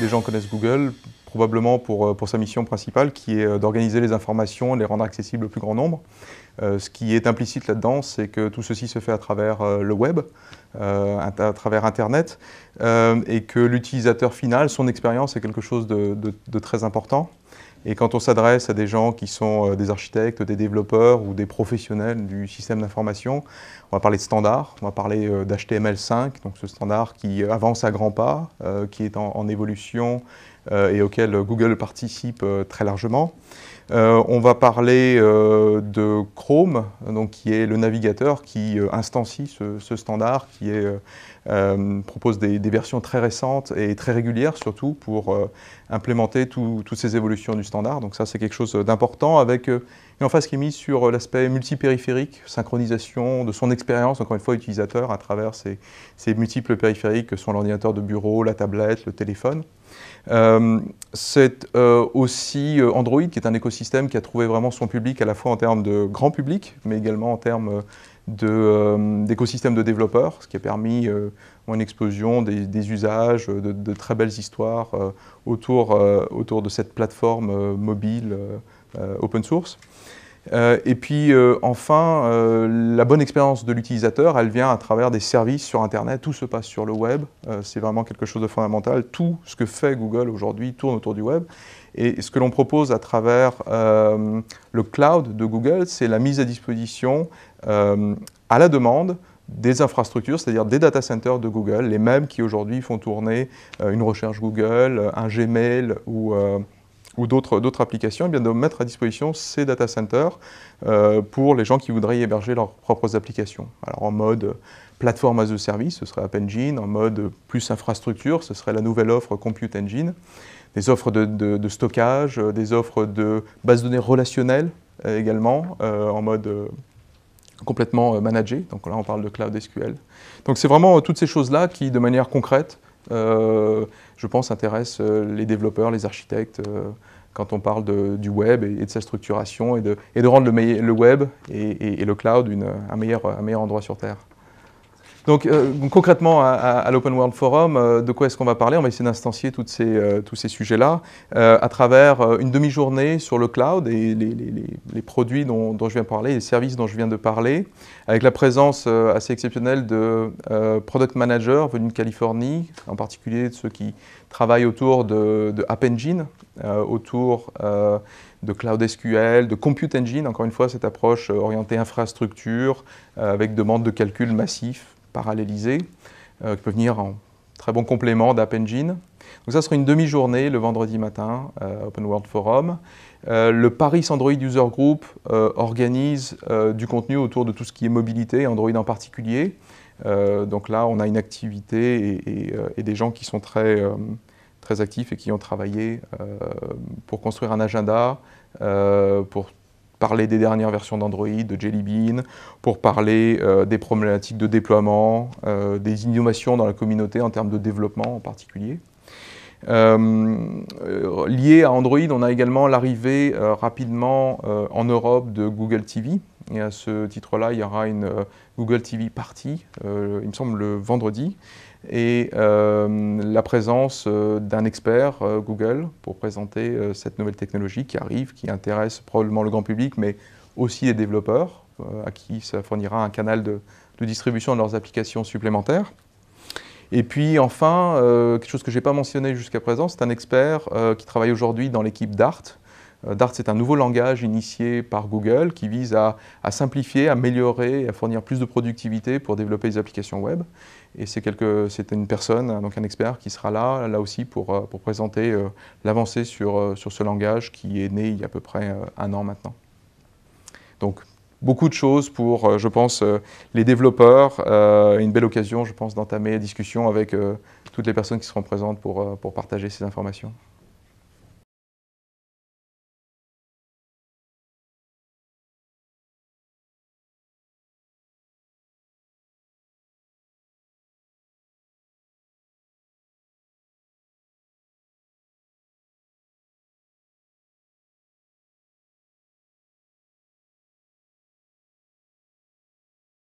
les gens connaissent Google probablement pour, euh, pour sa mission principale, qui est euh, d'organiser les informations et les rendre accessibles au plus grand nombre. Euh, ce qui est implicite là-dedans, c'est que tout ceci se fait à travers le web, à travers Internet, et que l'utilisateur final, son expérience est quelque chose de, très important. Et quand on s'adresse à des gens qui sont des architectes, des développeurs ou des professionnels du système d'information, on va parler de standards, on va parler d'HTML5, donc ce standard qui avance à grands pas, qui est en, en évolution, euh, et auquel Google participe euh, très largement. Euh, on va parler euh, de Chrome, donc, qui est le navigateur qui euh, instancie ce, standard, qui propose des, versions très récentes et très régulières, surtout pour implémenter toutes ces évolutions du standard. Donc ça, c'est quelque chose d'important, avec une emphase qui est mis sur l'aspect multipériphérique, synchronisation de son expérience, encore une fois, utilisateur, à travers ces, multiples périphériques que sont l'ordinateur de bureau, la tablette, le téléphone. c'est aussi Android, qui est un écosystème Système qui a trouvé vraiment son public à la fois en termes de grand public, mais également en termes euh, euh, d'écosystème de, de, développeurs, ce qui a permis euh, une explosion des, usages, de, très belles histoires autour, autour de cette plateforme mobile open source. et puis enfin, la bonne expérience de l'utilisateur, elle vient à travers des services sur Internet, tout se passe sur le web, c'est vraiment quelque chose de fondamental, tout ce que fait Google aujourd'hui tourne autour du web. Et ce que l'on propose à travers euh, le cloud de Google, c'est la mise à disposition euh, à la demande des infrastructures, c'est-à-dire des data centers de Google, les mêmes qui aujourd'hui font tourner euh, une recherche Google, un Gmail ou ou d'autres applications, eh bien de mettre à disposition ces data centers euh, pour les gens qui voudraient y héberger leurs propres applications. Alors en mode plateforme as a service, ce serait App Engine, en mode plus infrastructure, ce serait la nouvelle offre Compute Engine, des offres de, stockage, euh, des offres de bases de données relationnelles euh, également, en mode complètement managé. Donc là, on parle de Cloud SQL. Donc c'est vraiment toutes ces choses-là qui, de manière concrète, euh, je pense, intéresse euh, les développeurs, les architectes, euh, quand on parle du web et, de sa structuration, et de, rendre le, web et, le cloud un meilleur endroit sur Terre. Euh, donc, concrètement, à, l'Open World Forum, euh, de quoi est-ce qu'on va parler On va essayer d'instancier euh, tous ces sujets-là à travers une demi-journée sur le cloud et les, produits dont, je viens de parler, les services dont je viens de parler, avec la présence assez exceptionnelle de product managers venus de Californie, en particulier de ceux qui travaillent autour de, de App Engine, autour de Cloud SQL, de Compute Engine, encore une fois cette approche orientée infrastructure, avec demande de calcul massif Parallélisé, euh, qui peut venir en très bon complément d'App Engine. Donc ça sera une demi-journée le vendredi matin, euh, Open World Forum. Euh, le Paris Android User Group organise du contenu autour de tout ce qui est mobilité, Android en particulier. donc là, on a une activité et, et des gens qui sont très, très actifs et qui ont travaillé pour construire un agenda, pour parler des dernières versions d'Android, de Jelly Bean, pour parler euh, des problématiques de déploiement, euh, des innovations dans la communauté en termes de développement en particulier. Euh, lié à Android, on a également l'arrivée rapidement en Europe de Google TV, et à ce titre-là, il y aura une euh, Google TV Party, euh, il me semble le vendredi, et euh, la présence d'un expert Google pour présenter cette nouvelle technologie qui arrive, qui intéresse probablement le grand public, mais aussi les développeurs, à qui ça fournira un canal de, distribution de leurs applications supplémentaires. Et puis enfin, quelque chose que je n'ai pas mentionné jusqu'à présent, c'est un expert qui travaille aujourd'hui dans l'équipe d'ART, euh, Dart, c'est un nouveau langage initié par Google qui vise à, simplifier, améliorer améliorer, à fournir plus de productivité pour développer des applications web. Et c'est une personne, donc un expert, qui sera là, là aussi pour, euh, présenter euh, l'avancée sur, ce langage qui est né il y a à peu près un an maintenant. Donc beaucoup de choses pour, je pense, les développeurs. une belle occasion, je pense, d'entamer la discussion avec toutes les personnes qui seront présentes pour partager ces informations.